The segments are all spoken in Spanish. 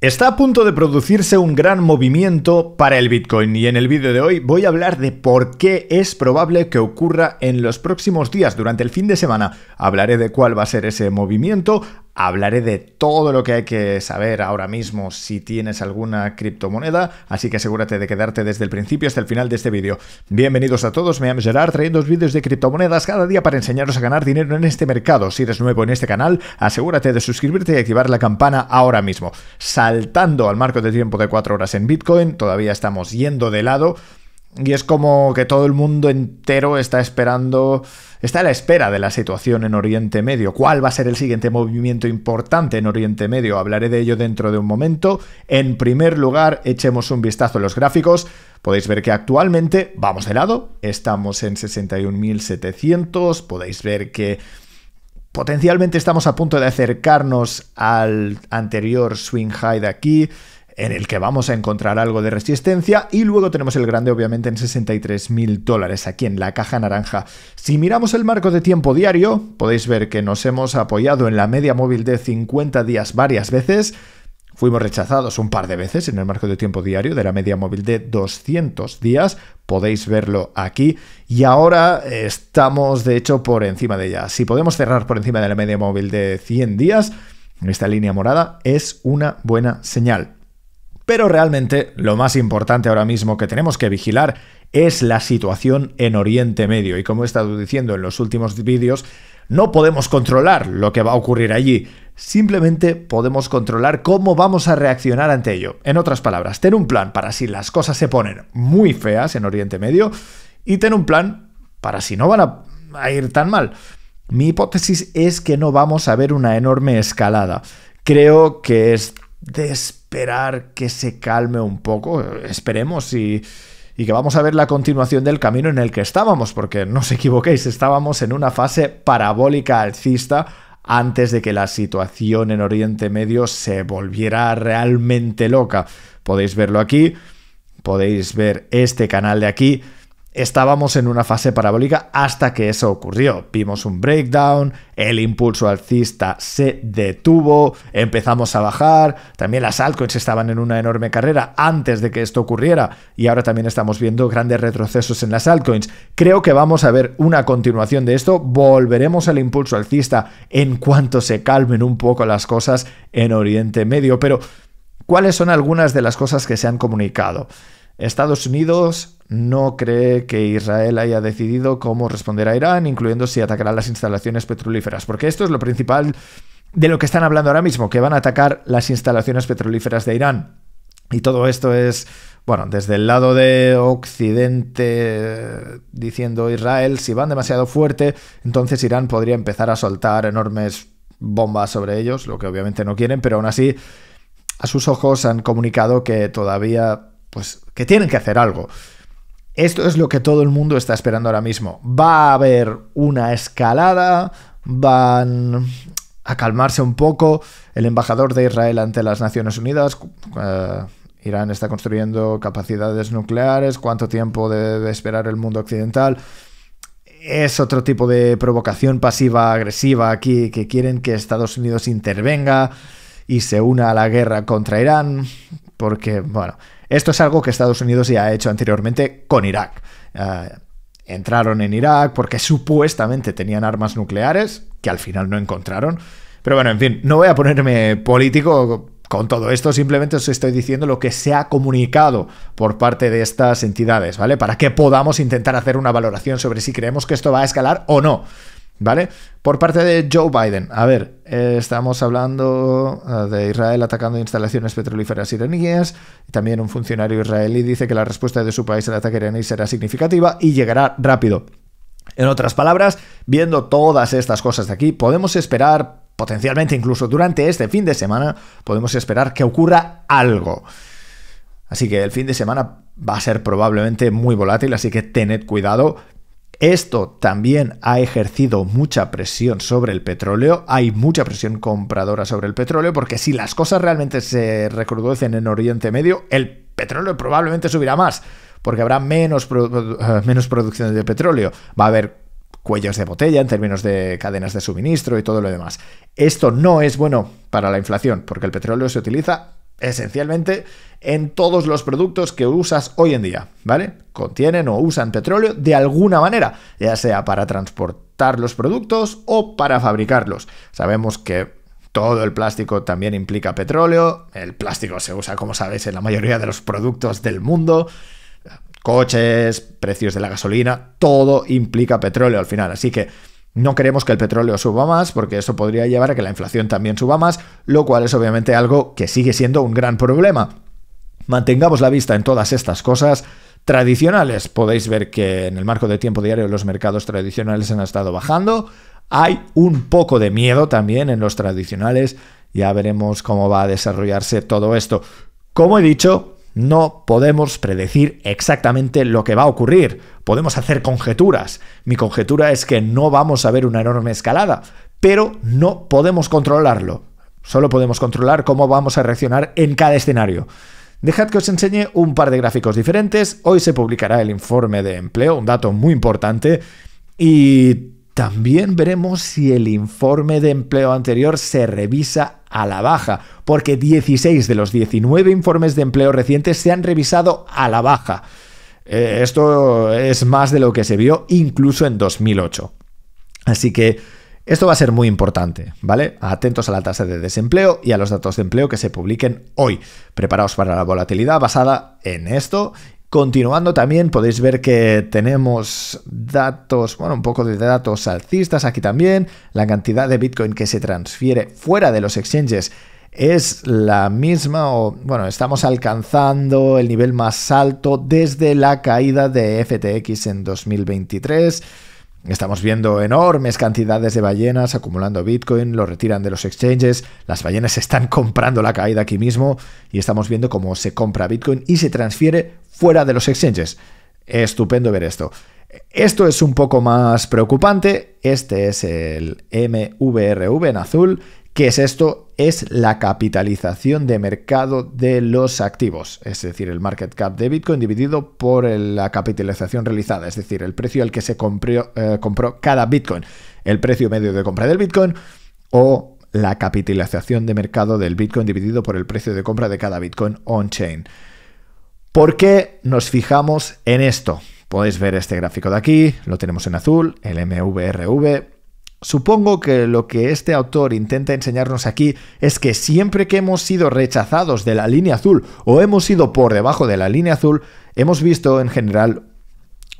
Está a punto de producirse un gran movimiento para el Bitcoin y en el vídeo de hoy voy a hablar de por qué es probable que ocurra en los próximos días, durante el fin de semana. Hablaré de cuál va a ser ese movimiento, Hablaré de todo lo que hay que saber ahora mismo si tienes alguna criptomoneda, así que asegúrate de quedarte desde el principio hasta el final de este vídeo. Bienvenidos a todos, me llamo Gerard, trayendo vídeos de criptomonedas cada día para enseñaros a ganar dinero en este mercado. Si eres nuevo en este canal, asegúrate de suscribirte y activar la campana ahora mismo. Saltando al marco de tiempo de 4 horas en Bitcoin, todavía estamos yendo de lado, y es como que todo el mundo entero está esperando, está a la espera de la situación en Oriente Medio. ¿Cuál va a ser el siguiente movimiento importante en Oriente Medio? Hablaré de ello dentro de un momento. En primer lugar, echemos un vistazo a los gráficos. Podéis ver que actualmente vamos de lado, estamos en 61.700, podéis ver que potencialmente estamos a punto de acercarnos al anterior swing high de aquí en el que vamos a encontrar algo de resistencia y luego tenemos el grande obviamente en 63.000 dólares aquí en la caja naranja. Si miramos el marco de tiempo diario, podéis ver que nos hemos apoyado en la media móvil de 50 días varias veces, Fuimos rechazados un par de veces en el marco de tiempo diario de la media móvil de 200 días, podéis verlo aquí, y ahora estamos de hecho por encima de ella. Si podemos cerrar por encima de la media móvil de 100 días, esta línea morada es una buena señal. Pero realmente lo más importante ahora mismo que tenemos que vigilar es la situación en Oriente Medio. Y como he estado diciendo en los últimos vídeos, no podemos controlar lo que va a ocurrir allí, simplemente podemos controlar cómo vamos a reaccionar ante ello. En otras palabras, ten un plan para si las cosas se ponen muy feas en Oriente Medio y ten un plan para si no van a, ir tan mal. Mi hipótesis es que no vamos a ver una enorme escalada. Creo que es esperar que se calme un poco. Esperemos y, que vamos a ver la continuación del camino en el que estábamos, porque no os equivoquéis, estábamos en una fase parabólica alcista antes de que la situación en Oriente Medio se volviera realmente loca. Podéis verlo aquí, podéis ver este canal de aquí Estábamos en una fase parabólica hasta que eso ocurrió. Vimos un breakdown, el impulso alcista se detuvo, empezamos a bajar, también las altcoins estaban en una enorme carrera antes de que esto ocurriera y ahora también estamos viendo grandes retrocesos en las altcoins. Creo que vamos a ver una continuación de esto, volveremos al impulso alcista en cuanto se calmen un poco las cosas en Oriente Medio, pero ¿cuáles son algunas de las cosas que se han comunicado? Estados Unidos no cree que Israel haya decidido cómo responder a Irán, incluyendo si atacará las instalaciones petrolíferas, porque esto es lo principal de lo que están hablando ahora mismo, que van a atacar las instalaciones petrolíferas de Irán. Y todo esto es, bueno, desde el lado de Occidente diciendo Israel, si van demasiado fuerte, entonces Irán podría empezar a soltar enormes bombas sobre ellos, lo que obviamente no quieren, pero aún así a sus ojos han comunicado que todavía, pues, que tienen que hacer algo. Esto es lo que todo el mundo está esperando ahora mismo. Va a haber una escalada, van a calmarse un poco. El embajador de Israel ante las Naciones Unidas, eh, Irán está construyendo capacidades nucleares, cuánto tiempo debe esperar el mundo occidental. Es otro tipo de provocación pasiva agresiva aquí que quieren que Estados Unidos intervenga y se una a la guerra contra Irán, porque, bueno, esto es algo que Estados Unidos ya ha hecho anteriormente con Irak. Eh, entraron en Irak porque supuestamente tenían armas nucleares, que al final no encontraron. Pero bueno, en fin, no voy a ponerme político con todo esto, simplemente os estoy diciendo lo que se ha comunicado por parte de estas entidades, ¿vale? Para que podamos intentar hacer una valoración sobre si creemos que esto va a escalar o no. ¿Vale? Por parte de Joe Biden. A ver, estamos hablando eh, de Israel atacando instalaciones petrolíferas iraníes. También un funcionario israelí dice que la respuesta de su país al ataque iraní será significativa y llegará rápido. En otras palabras, viendo todas estas cosas de aquí, podemos esperar, potencialmente incluso durante este fin de semana, podemos esperar que ocurra algo. Así que el fin de semana va a ser probablemente muy volátil, así que tened cuidado, esto también ha ejercido mucha presión sobre el petróleo, hay mucha presión compradora sobre el petróleo, porque si las cosas realmente se recrudecen en Oriente Medio, el petróleo probablemente subirá más, porque habrá menos, eh, menos producción de petróleo, va a haber cuellos de botella en términos de cadenas de suministro y todo lo demás. Esto no es bueno para la inflación, porque el petróleo se utiliza esencialmente en todos los productos que usas hoy en día, ¿vale? Contienen o usan petróleo de alguna manera, ya sea para transportar los productos o para fabricarlos. Sabemos que todo el plástico también implica petróleo, el plástico se usa, como sabéis, en la mayoría de los productos del mundo, coches, precios de la gasolina, todo implica petróleo al final, así que no queremos que el petróleo suba más porque eso podría llevar a que la inflación también suba más, lo cual es obviamente algo que sigue siendo un gran problema. Mantengamos la vista en todas estas cosas tradicionales. Podéis ver que en el marco de tiempo diario los mercados tradicionales han estado bajando. Hay un poco de miedo también en los tradicionales. Ya veremos cómo va a desarrollarse todo esto. Como he dicho, no podemos predecir exactamente lo que va a ocurrir. Podemos hacer conjeturas. Mi conjetura es que no vamos a ver una enorme escalada, pero no podemos controlarlo. Solo podemos controlar cómo vamos a reaccionar en cada escenario. Dejad que os enseñe un par de gráficos diferentes. Hoy se publicará el informe de empleo, un dato muy importante. Y también veremos si el informe de empleo anterior se revisa a la baja, porque 16 de los 19 informes de empleo recientes se han revisado a la baja. Eh, esto es más de lo que se vio incluso en 2008. Así que esto va a ser muy importante, ¿vale? Atentos a la tasa de desempleo y a los datos de empleo que se publiquen hoy. Preparaos para la volatilidad basada en esto Continuando también podéis ver que tenemos datos, bueno, un poco de datos alcistas aquí también. La cantidad de Bitcoin que se transfiere fuera de los exchanges es la misma o, bueno, estamos alcanzando el nivel más alto desde la caída de FTX en 2023. Estamos viendo enormes cantidades de ballenas acumulando Bitcoin, lo retiran de los exchanges, las ballenas están comprando la caída aquí mismo y estamos viendo cómo se compra Bitcoin y se transfiere fuera de los exchanges. Estupendo ver esto. Esto es un poco más preocupante. Este es el MVRV en azul ¿Qué es esto? Es la capitalización de mercado de los activos, es decir, el market cap de Bitcoin dividido por la capitalización realizada, es decir, el precio al que se eh, compró, cada Bitcoin, el precio medio de compra del Bitcoin o la capitalización de mercado del Bitcoin dividido por el precio de compra de cada Bitcoin on-chain. ¿Por qué nos fijamos en esto? Podéis ver este gráfico de aquí, lo tenemos en azul, el MVRV, Supongo que lo que este autor intenta enseñarnos aquí es que siempre que hemos sido rechazados de la línea azul o hemos ido por debajo de la línea azul, hemos visto en general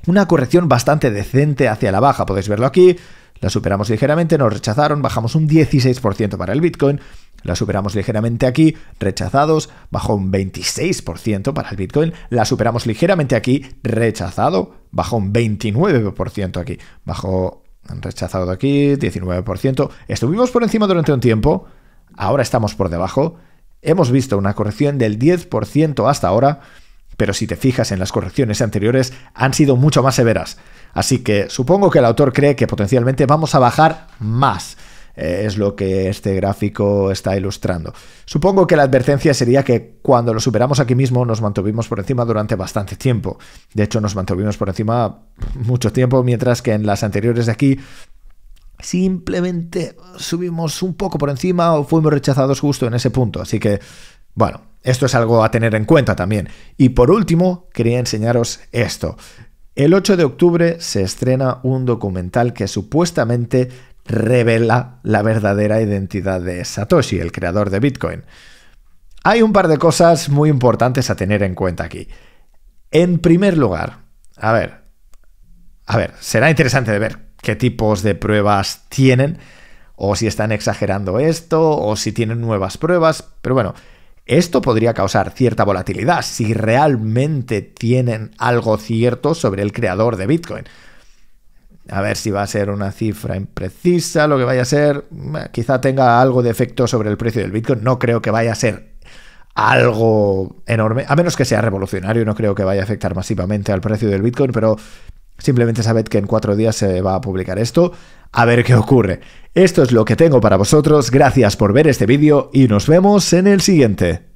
una corrección bastante decente hacia la baja. Podéis verlo aquí, la superamos ligeramente, nos rechazaron, bajamos un 16% para el Bitcoin, la superamos ligeramente aquí, rechazados, bajó un 26% para el Bitcoin. La superamos ligeramente aquí, rechazado, bajó un 29% aquí. Bajó han rechazado aquí 19%. Estuvimos por encima durante un tiempo, ahora estamos por debajo. Hemos visto una corrección del 10% hasta ahora, pero si te fijas en las correcciones anteriores han sido mucho más severas. Así que supongo que el autor cree que potencialmente vamos a bajar más eh, es lo que este gráfico está ilustrando. Supongo que la advertencia sería que cuando lo superamos aquí mismo nos mantuvimos por encima durante bastante tiempo. De hecho, nos mantuvimos por encima mucho tiempo, mientras que en las anteriores de aquí simplemente subimos un poco por encima o fuimos rechazados justo en ese punto. Así que, bueno, esto es algo a tener en cuenta también. Y por último, quería enseñaros esto. El 8 de octubre se estrena un documental que supuestamente revela la verdadera identidad de Satoshi, el creador de Bitcoin. Hay un par de cosas muy importantes a tener en cuenta aquí. En primer lugar, a ver, a ver, será interesante de ver qué tipos de pruebas tienen, o si están exagerando esto, o si tienen nuevas pruebas, pero bueno, esto podría causar cierta volatilidad si realmente tienen algo cierto sobre el creador de Bitcoin. A ver si va a ser una cifra imprecisa, lo que vaya a ser. Eh, quizá tenga algo de efecto sobre el precio del Bitcoin. No creo que vaya a ser algo enorme, a menos que sea revolucionario, no creo que vaya a afectar masivamente al precio del Bitcoin, pero simplemente sabed que en cuatro días se va a publicar esto, a ver qué ocurre. Esto es lo que tengo para vosotros, gracias por ver este vídeo y nos vemos en el siguiente.